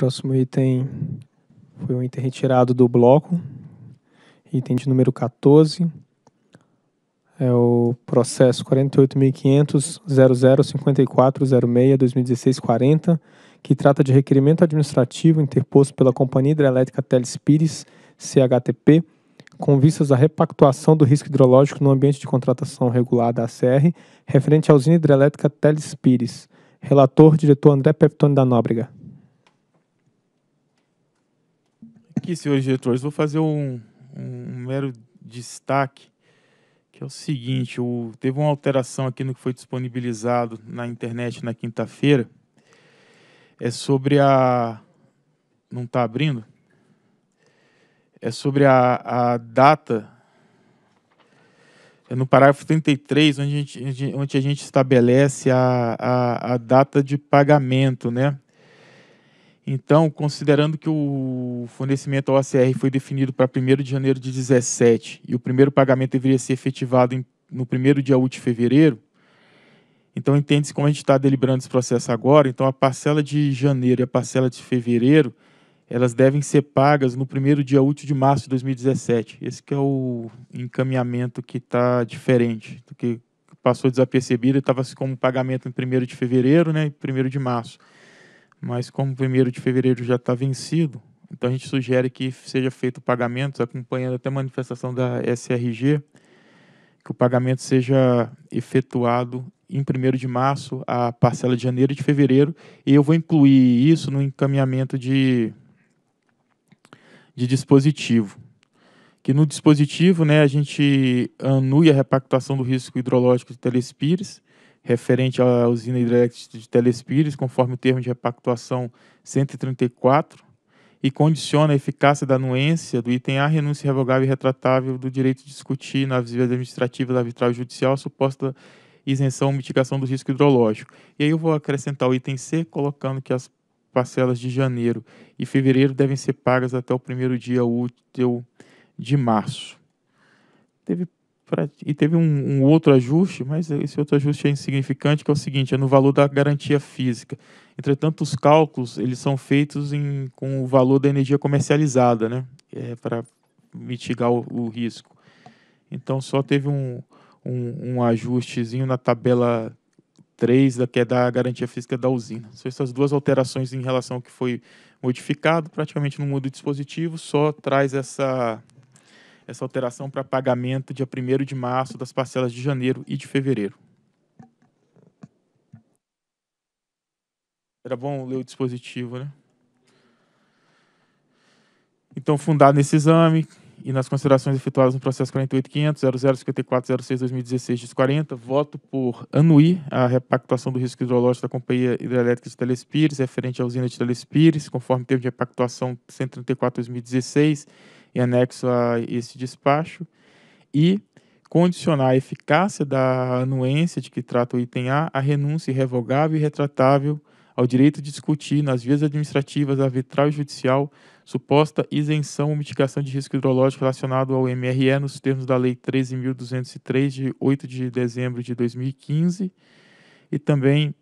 Próximo item foi um item retirado do bloco. Item de número 14 é o processo 48.500.0054.06.2016.40, que trata de requerimento administrativo interposto pela Companhia Hidrelétrica Telespires, CHTP, com vistas à repactuação do risco hidrológico no ambiente de contratação regulada ACR, referente à usina hidrelétrica Telespires. Relator, diretor André Peptoni da Nóbrega. aqui, senhores diretores, vou fazer um, um mero destaque, que é o seguinte, o, teve uma alteração aqui no que foi disponibilizado na internet na quinta-feira, é sobre a... não está abrindo? É sobre a, a data, é no parágrafo 33, onde a gente, onde a gente estabelece a, a, a data de pagamento, né? Então, considerando que o fornecimento ao ACR foi definido para 1 de janeiro de 17 e o primeiro pagamento deveria ser efetivado em, no primeiro dia útil de fevereiro, então entende-se como a gente está deliberando esse processo agora, então a parcela de janeiro e a parcela de fevereiro, elas devem ser pagas no primeiro dia útil de março de 2017. Esse que é o encaminhamento que está diferente, que passou desapercebido e estava como pagamento em 1 de fevereiro né, e 1 de março mas como o primeiro de fevereiro já está vencido, então a gente sugere que seja feito o pagamento, acompanhando até a manifestação da SRG, que o pagamento seja efetuado em 1 de março, a parcela de janeiro e de fevereiro, e eu vou incluir isso no encaminhamento de, de dispositivo. Que no dispositivo né, a gente anui a repactuação do risco hidrológico de Telespires, referente à usina hidrelétrica de Telespires, conforme o termo de repactuação 134, e condiciona a eficácia da anuência do item A, renúncia revogável e retratável do direito de discutir na visível administrativa da arbitral judicial a suposta isenção ou mitigação do risco hidrológico. E aí eu vou acrescentar o item C, colocando que as parcelas de janeiro e fevereiro devem ser pagas até o primeiro dia útil de março. Teve e teve um, um, outro ajuste, mas esse outro ajuste é insignificante, que é o seguinte, é no valor da garantia física. Entretanto, os cálculos eles são feitos em, com o valor da energia comercializada, né? É, para mitigar o, o, risco. Então, só teve um, um, um, ajustezinho na tabela 3, da, que é da garantia física da usina. São essas duas alterações em relação ao que foi modificado, praticamente não muda o dispositivo, só traz essa essa alteração para pagamento dia 1 de março das parcelas de janeiro e de fevereiro. Era bom ler o dispositivo, né? Então, fundado nesse exame e nas considerações efetuadas no processo 48.500.0054.06.2016-40, voto por anuir a repactuação do risco hidrológico da Companhia Hidrelétrica de Telespires, referente à usina de Telespires, conforme termo de repactuação 134.2016, em anexo a esse despacho e condicionar a eficácia da anuência de que trata o item A a renúncia irrevogável e retratável ao direito de discutir nas vias administrativas, arbitral e judicial suposta isenção ou mitigação de risco hidrológico relacionado ao MRE nos termos da Lei 13.203 de 8 de dezembro de 2015 e também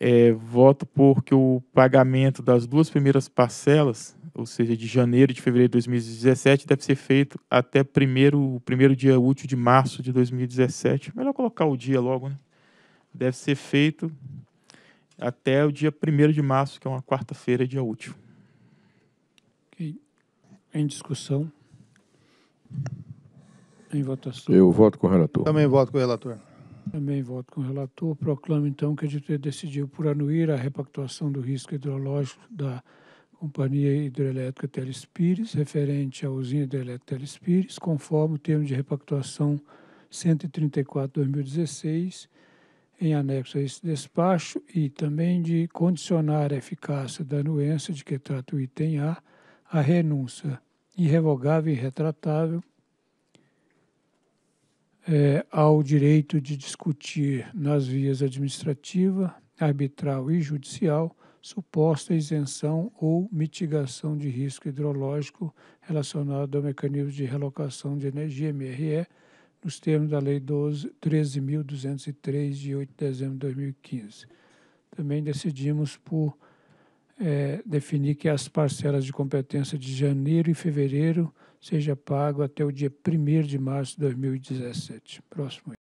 é, voto por que o pagamento das duas primeiras parcelas ou seja, de janeiro e de fevereiro de 2017, deve ser feito até primeiro, o primeiro dia útil de março de 2017. Melhor colocar o dia logo, né? Deve ser feito até o dia 1 de março, que é uma quarta-feira, dia útil. Em discussão? Em votação? Eu voto com o relator. Também voto com o relator. Também voto com o relator. Proclamo, então, que a diretoria decidiu por anuir a repactuação do risco hidrológico da Companhia Hidrelétrica Telespires, referente à usina hidrelétrica Telespires, conforme o termo de repactuação 134-2016, em anexo a esse despacho, e também de condicionar a eficácia da anuência de que trata o item A a renúncia irrevogável e retratável é, ao direito de discutir nas vias administrativa, arbitral e judicial – suposta isenção ou mitigação de risco hidrológico relacionado ao mecanismo de relocação de energia, MRE, nos termos da Lei 13.203, de 8 de dezembro de 2015. Também decidimos por é, definir que as parcelas de competência de janeiro e fevereiro seja pago até o dia 1 de março de 2017. Próximo.